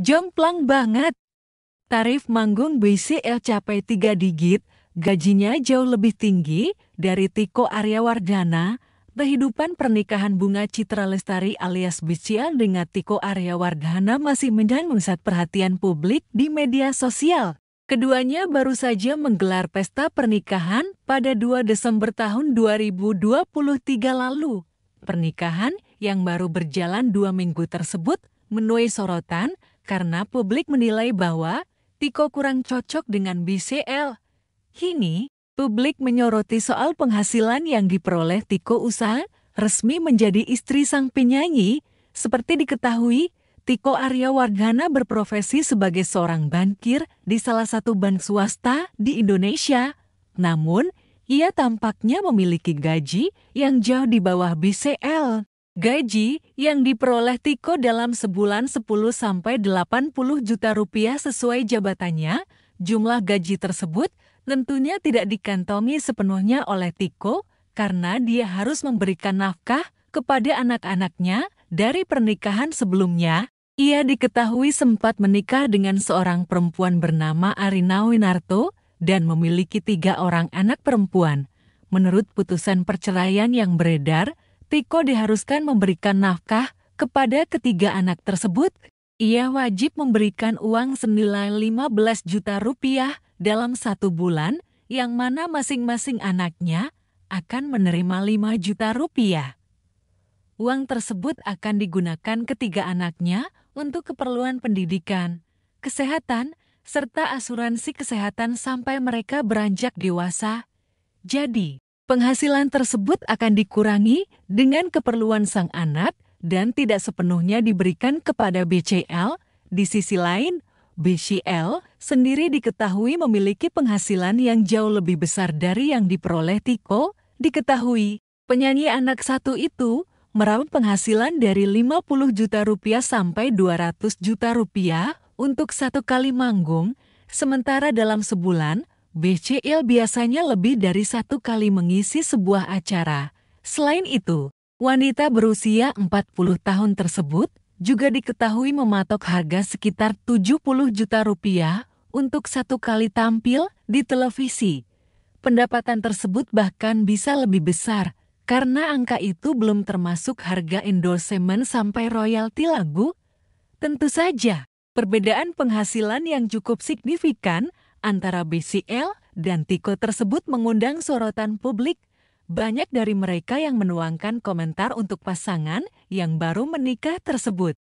Jomplang banget. Tarif manggung BCL capai tiga digit, gajinya jauh lebih tinggi dari Tiko Arya Wardana. Kehidupan pernikahan Bunga Citra Lestari alias BCL dengan Tiko Arya Wardana masih saat perhatian publik di media sosial. Keduanya baru saja menggelar pesta pernikahan pada 2 Desember tahun 2023 lalu. Pernikahan yang baru berjalan dua minggu tersebut menuai sorotan karena publik menilai bahwa Tiko kurang cocok dengan BCL. Kini, publik menyoroti soal penghasilan yang diperoleh Tiko usaha resmi menjadi istri sang penyanyi. Seperti diketahui, Tiko Arya Wargana berprofesi sebagai seorang bankir di salah satu bank swasta di Indonesia. Namun, ia tampaknya memiliki gaji yang jauh di bawah BCL. Gaji yang diperoleh Tiko dalam sebulan 10-80 juta rupiah sesuai jabatannya, jumlah gaji tersebut tentunya tidak dikantongi sepenuhnya oleh Tiko karena dia harus memberikan nafkah kepada anak-anaknya dari pernikahan sebelumnya. Ia diketahui sempat menikah dengan seorang perempuan bernama Arina Winarto dan memiliki tiga orang anak perempuan. Menurut putusan perceraian yang beredar, Tiko diharuskan memberikan nafkah kepada ketiga anak tersebut. Ia wajib memberikan uang senilai 15 juta rupiah dalam satu bulan, yang mana masing-masing anaknya akan menerima 5 juta rupiah. Uang tersebut akan digunakan ketiga anaknya untuk keperluan pendidikan, kesehatan, serta asuransi kesehatan sampai mereka beranjak dewasa. Jadi, penghasilan tersebut akan dikurangi dengan keperluan sang anak dan tidak sepenuhnya diberikan kepada BCL. Di sisi lain, BCL sendiri diketahui memiliki penghasilan yang jauh lebih besar dari yang diperoleh Tiko. Diketahui, penyanyi anak satu itu meraup penghasilan dari 50 juta rupiah sampai 200 juta rupiah untuk satu kali manggung, sementara dalam sebulan BCL biasanya lebih dari satu kali mengisi sebuah acara. Selain itu, wanita berusia 40 tahun tersebut juga diketahui mematok harga sekitar 70 juta rupiah untuk satu kali tampil di televisi. Pendapatan tersebut bahkan bisa lebih besar karena angka itu belum termasuk harga endorsement sampai royalti lagu. Tentu saja, perbedaan penghasilan yang cukup signifikan antara BCL dan Tiko tersebut mengundang sorotan publik. Banyak dari mereka yang menuangkan komentar untuk pasangan yang baru menikah tersebut.